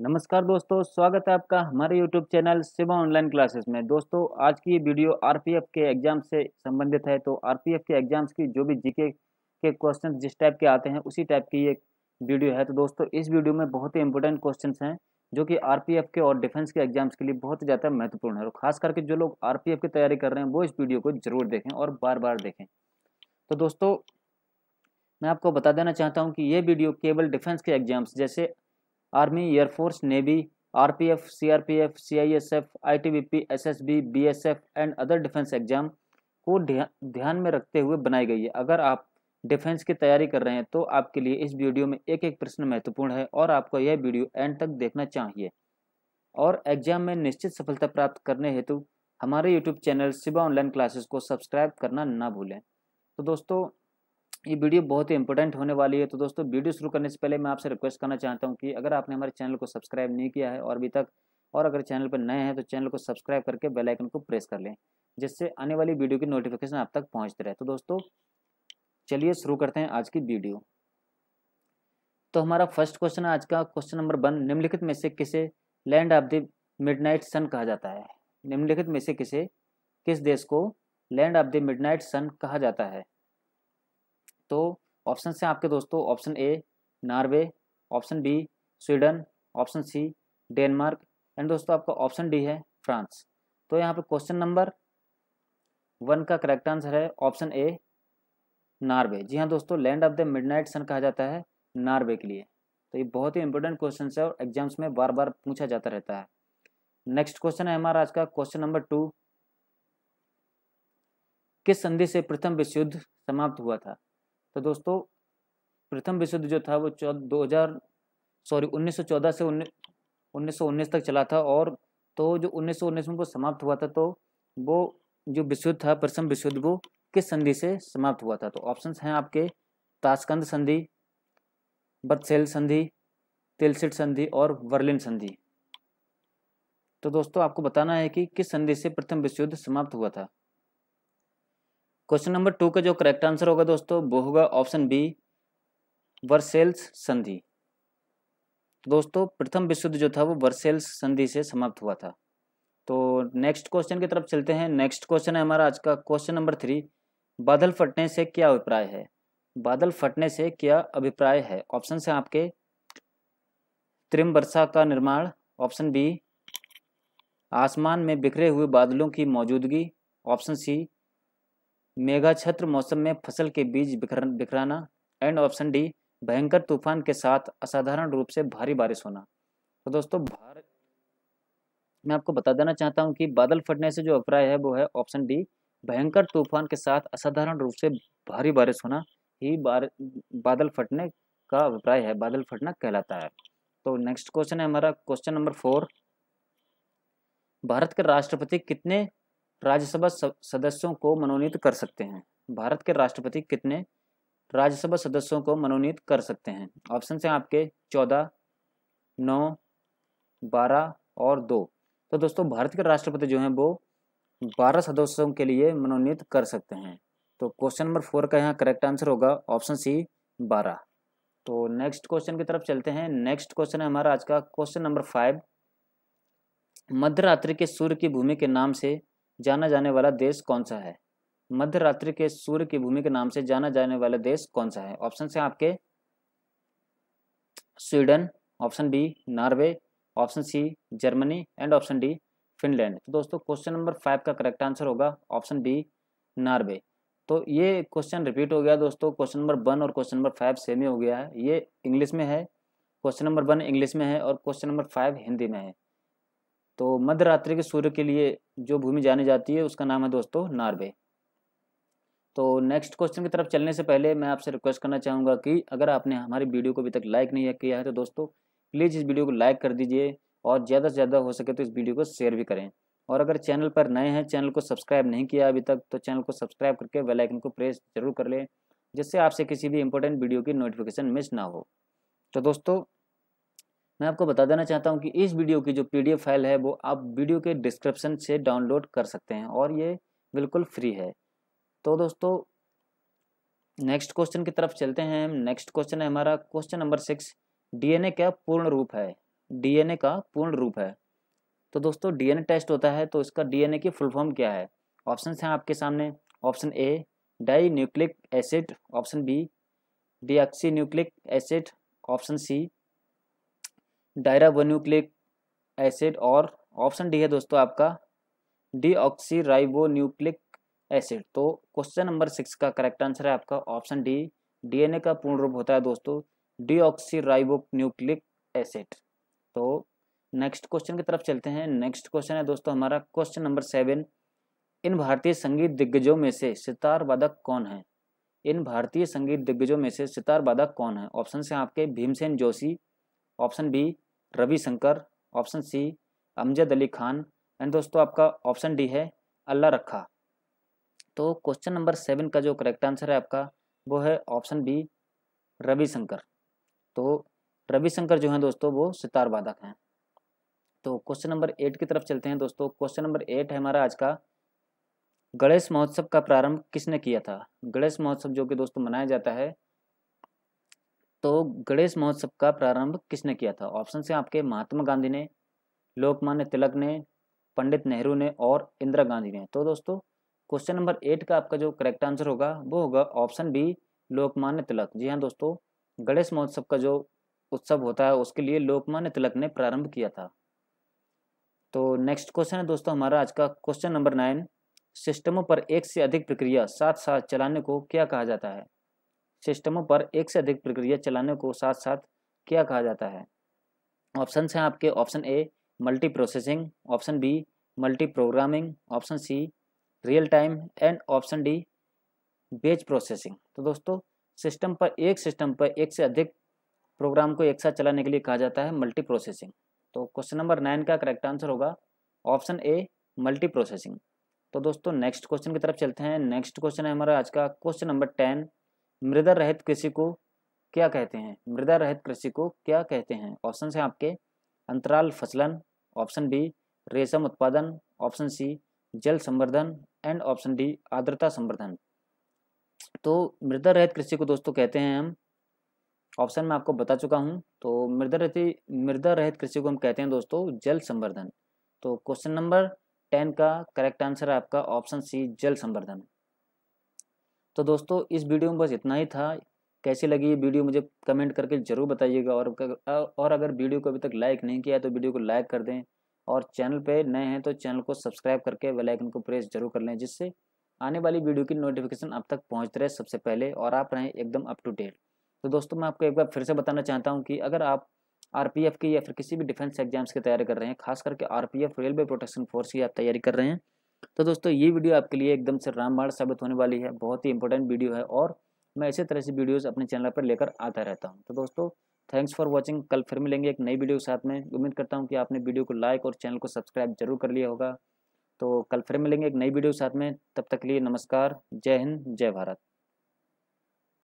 नमस्कार दोस्तों स्वागत है आपका हमारे YouTube channel Shiva online classes में दोस्तों आज की ये वीडियो आरपीएफ के एग्जाम से संबंधित है तो आरपीएफ के एग्जाम्स की जो भी जीके के क्वेश्चन जिस टाइप के आते हैं उसी टाइप की ये वीडियो है तो दोस्तों इस वीडियो में बहुत ही इंपॉर्टेंट क्वेश्चन हैं जो कि आर के और डिफेंस के एग्जाम्स के लिए बहुत ज़्यादा महत्वपूर्ण है और खास करके जो लोग आर की तैयारी कर रहे हैं वो इस वीडियो को जरूर देखें और बार बार देखें तो दोस्तों मैं आपको बता देना चाहता हूँ कि ये वीडियो केवल डिफेंस के एग्जाम्स जैसे army air force navy RPF CRPF CISF ITBP SSB BSF and other defence exam को ध्यान में रखते हुए बनाई गई है अगर आप डिफेंस की तैयारी कर रहे हैं तो आपके लिए इस वीडियो में एक एक प्रश्न महत्वपूर्ण है और आपको यह वीडियो एंड तक देखना चाहिए और एग्जाम में निश्चित सफलता प्राप्त करने हेतु हमारे YouTube channel Shiva online classes को सब्सक्राइब करना ना भूलें तो दोस्तों ये वीडियो बहुत ही इंपॉर्टेंट होने वाली है तो दोस्तों वीडियो शुरू करने से पहले मैं आपसे रिक्वेस्ट करना चाहता हूँ कि अगर आपने हमारे चैनल को सब्सक्राइब नहीं किया है और अभी तक और अगर चैनल पर नए हैं तो चैनल को सब्सक्राइब करके बेल आइकन को प्रेस कर लें जिससे आने वाली वीडियो की नोटिफिकेशन आप तक पहुँचते रहे तो दोस्तों चलिए शुरू करते हैं आज की वीडियो तो हमारा फर्स्ट क्वेश्चन आज का क्वेश्चन नंबर वन निम्नलिखित में से किसे land of the midnight sun कहा जाता है निम्नलिखित में से किसे किस देश को land of the midnight sun कहा जाता है तो ऑप्शन से आपके दोस्तों option A Norway option B Sweden option C Denmark and दोस्तों आपका ऑप्शन डी है फ्रांस तो यहाँ पे क्वेश्चन नंबर वन का करेक्ट आंसर है ऑप्शन ए नॉर्वे जी हाँ दोस्तों land of the midnight sun कहा जाता है नॉर्वे के लिए तो ये बहुत ही इंपॉर्टेंट क्वेश्चन है और एग्जाम्स में बार बार पूछा जाता रहता है नेक्स्ट क्वेश्चन है हमारा आज का क्वेश्चन नंबर टू किस संधि से प्रथम विश्व युद्ध समाप्त हुआ था तो दोस्तों प्रथम विश्व युद्ध जो था वो चौदह दो हज़ार सॉरी उन्नीस से उन्नीस उन्नीस तक चला था और तो जो उन्नीस में वो समाप्त हुआ था तो वो जो विश्व युद्ध था प्रथम विश्व युद्ध वो किस संधि से समाप्त हुआ था तो ऑप्शन हैं आपके ताशकंद संधि बत्सेल संधि तिलसिट संधि और वर्लिन संधि तो दोस्तों आपको बताना है कि किस संधि से प्रथम विश्व युद्ध समाप्त हुआ था क्वेश्चन नंबर टू का जो करेक्ट आंसर होगा दोस्तों वो होगा ऑप्शन बी वर्सेल्स संधि तो दोस्तों प्रथम विश्व जो था वो वर्सेल्स संधि से समाप्त हुआ था तो नेक्स्ट क्वेश्चन की तरफ चलते हैं नेक्स्ट क्वेश्चन है हमारा आज का क्वेश्चन नंबर थ्री बादल फटने से क्या अभिप्राय है बादल फटने से क्या अभिप्राय है ऑप्शन से आपके त्रिम वर्षा का निर्माण ऑप्शन बी आसमान में बिखरे हुए बादलों की मौजूदगी ऑप्शन सी मेघा छत्र मौसम में फसल के बीज बिखर बिखराना एंड ऑप्शन डी भयंकर तूफान के साथ असाधारण रूप से भारी बारिश होना तो दोस्तों भारत मैं आपको बता देना चाहता हूँ कि बादल फटने से जो अभिप्राय है वो है ऑप्शन डी भयंकर तूफान के साथ असाधारण रूप से भारी बारिश होना ही बार बादल फटने का अभिप्राय है बादल फटना कहलाता है तो नेक्स्ट क्वेश्चन है हमारा क्वेश्चन नंबर फोर भारत के राष्ट्रपति कितने राज्यसभा सदस्यों को मनोनीत कर सकते हैं भारत के राष्ट्रपति कितने राज्यसभा सदस्यों को मनोनीत कर सकते हैं ऑप्शन हैं आपके चौदह नौ बारह और दो तो दोस्तों भारत के राष्ट्रपति जो हैं वो बारह सदस्यों के लिए मनोनीत कर सकते हैं तो क्वेश्चन नंबर फोर का यहाँ करेक्ट आंसर होगा ऑप्शन सी बारह तो नेक्स्ट क्वेश्चन की तरफ चलते हैं नेक्स्ट क्वेश्चन है हमारा आज का क्वेश्चन नंबर फाइव मध्यरात्रि के सूर्य की भूमि के नाम से जाना जाने वाला देश कौन सा है मध्य रात्रि के सूर्य की भूमि के नाम से जाना जाने वाला देश कौन सा है ऑप्शन से आपके Sweden option B Norway option C Germany and option D Finland तो दोस्तों क्वेश्चन नंबर फाइव का करेक्ट आंसर होगा ऑप्शन बी नॉर्वे तो ये क्वेश्चन रिपीट हो गया दोस्तों क्वेश्चन नंबर वन और क्वेश्चन नंबर फाइव सेम ही हो गया है ये इंग्लिश में है क्वेश्चन नंबर वन इंग्लिश में है और क्वेश्चन नंबर फाइव हिंदी में है तो मध्य रात्रि के सूर्य के लिए जो भूमि जानी जाती है उसका नाम है दोस्तों नार्वे तो नेक्स्ट क्वेश्चन की तरफ चलने से पहले मैं आपसे रिक्वेस्ट करना चाहूँगा कि अगर आपने हमारी वीडियो को अभी तक लाइक नहीं किया है तो दोस्तों प्लीज़ इस वीडियो को लाइक कर दीजिए और ज़्यादा से ज़्यादा हो सके तो इस वीडियो को शेयर भी करें और अगर चैनल पर नए हैं चैनल को सब्सक्राइब नहीं किया अभी तक तो चैनल को सब्सक्राइब करके बेल आइकन को प्रेस जरूर कर लें जिससे आपसे किसी भी इंपॉर्टेंट वीडियो की नोटिफिकेशन मिस ना हो तो दोस्तों मैं आपको बता देना चाहता हूँ कि इस वीडियो की जो पी फाइल है वो आप वीडियो के डिस्क्रिप्शन से डाउनलोड कर सकते हैं और ये बिल्कुल फ्री है तो दोस्तों नेक्स्ट क्वेश्चन की तरफ चलते हैं नेक्स्ट क्वेश्चन है हमारा क्वेश्चन नंबर सिक्स डीएनए का पूर्ण रूप है डीएनए का पूर्ण रूप है तो दोस्तों डीएनए टेस्ट होता है तो इसका डीएनए की फुल फॉर्म क्या है ऑप्शन हैं आपके सामने option A di nucleic acid option B D nucleic acid option C diribonucleic acid और ऑप्शन डी है दोस्तों आपका डीऑक्सीराइबोन्यूक्लिक एसिड तो क्वेश्चन नंबर सिक्स का करेक्ट आंसर है आपका ऑप्शन डी डीएनए का पूर्ण रूप होता है दोस्तों डीऑक्सीराइबोन्यूक्लिक एसिड तो नेक्स्ट क्वेश्चन की तरफ चलते हैं नेक्स्ट क्वेश्चन है दोस्तों हमारा क्वेश्चन नंबर सेवन इन भारतीय संगीत दिग्गजों में से सितार वादक कौन है इन भारतीय संगीत दिग्गजों में से सितार वादक कौन है ऑप्शन से आपके Bhimsen Joshi option B Ravishankar option C Amjad Ali Khan and दोस्तों आपका ऑप्शन डी है अल्लाह रखा तो क्वेश्चन नंबर सेवन का जो करेक्ट आंसर है आपका वो है ऑप्शन बी रविशंकर तो रविशंकर जो हैं दोस्तों वो सितार वादक हैं तो क्वेश्चन नंबर एट की तरफ चलते हैं दोस्तों क्वेश्चन नंबर एट है हमारा आज का गणेश महोत्सव का प्रारंभ किसने किया था गणेश महोत्सव जो कि दोस्तों मनाया जाता है तो गणेश महोत्सव का प्रारंभ किसने किया था ऑप्शन से आपके महात्मा गांधी ने लोकमान्य तिलक ने पंडित नेहरू ने और इंदिरा गांधी ने तो दोस्तों क्वेश्चन नंबर एट का आपका जो करेक्ट आंसर होगा वो होगा ऑप्शन बी लोकमान्य तिलक जी हाँ दोस्तों गणेश महोत्सव का जो उत्सव होता है उसके लिए लोकमान्य तिलक ने प्रारंभ किया था तो नेक्स्ट क्वेश्चन है दोस्तों हमारा आज का क्वेश्चन नंबर नाइन सिस्टमों पर एक से अधिक प्रक्रिया साथ साथ चलाने को क्या कहा जाता है सिस्टमों पर एक से अधिक प्रक्रिया चलाने को साथ साथ क्या कहा जाता है ऑप्शन हैं आपके option A multi processing option B multi programming option C real time and option D batch processing तो दोस्तों सिस्टम पर एक सिस्टम पर एक से अधिक प्रोग्राम को एक साथ चलाने के लिए कहा जाता है मल्टी प्रोसेसिंग तो क्वेश्चन नंबर नाइन का करेक्ट आंसर होगा ऑप्शन ए मल्टी प्रोसेसिंग तो दोस्तों नेक्स्ट क्वेश्चन की तरफ चलते हैं नेक्स्ट क्वेश्चन है हमारा आज का क्वेश्चन नंबर टेन मृदा रहित कृषि को क्या कहते हैं मृदा रहित कृषि को क्या कहते हैं ऑप्शन है आपके अंतराल फसलन ऑप्शन बी रेशम उत्पादन ऑप्शन सी जल संवर्धन एंड ऑप्शन डी आर्द्रता संवर्धन तो मृदा रहित कृषि को दोस्तों कहते हैं हम ऑप्शन में आपको बता चुका हूं तो मृदा रहित मृदा रहित कृषि को हम कहते हैं दोस्तों जल संवर्धन तो क्वेश्चन नंबर टेन का करेक्ट आंसर है आपका ऑप्शन सी जल संवर्धन तो दोस्तों इस वीडियो में बस इतना ही था कैसी लगी ये वीडियो मुझे कमेंट करके ज़रूर बताइएगा और और अगर वीडियो को अभी तक लाइक नहीं किया तो वीडियो को लाइक कर दें और चैनल पे नए हैं तो चैनल को सब्सक्राइब करके बेल आइकन को प्रेस जरूर कर लें जिससे आने वाली वीडियो की नोटिफिकेशन आप तक पहुंचते रहे सबसे पहले और आप रहें एकदम अप टू डेट तो दोस्तों मैं आपको एक बार फिर से बताना चाहता हूँ कि अगर आप आर की या फिर किसी भी डिफेंस एग्जाम्स की तैयारी कर रहे हैं खास करके आर रेलवे प्रोटेक्शन फोर्स की आप तैयारी कर रहे हैं तो दोस्तों ये वीडियो आपके लिए एकदम से रामबाण साबित होने वाली है बहुत ही इंपॉर्टेंट वीडियो है और मैं इसी तरह से वीडियोस अपने चैनल पर लेकर आता रहता हूँ तो दोस्तों थैंक्स फॉर वॉचिंग कल फिर मिलेंगे एक नई वीडियो के साथ में उम्मीद करता हूँ कि आपने वीडियो को लाइक और चैनल को सब्सक्राइब जरूर कर लिया होगा तो कल फिर मिलेंगे एक नई वीडियो के साथ में तब तक के लिए नमस्कार जय हिंद जय भारत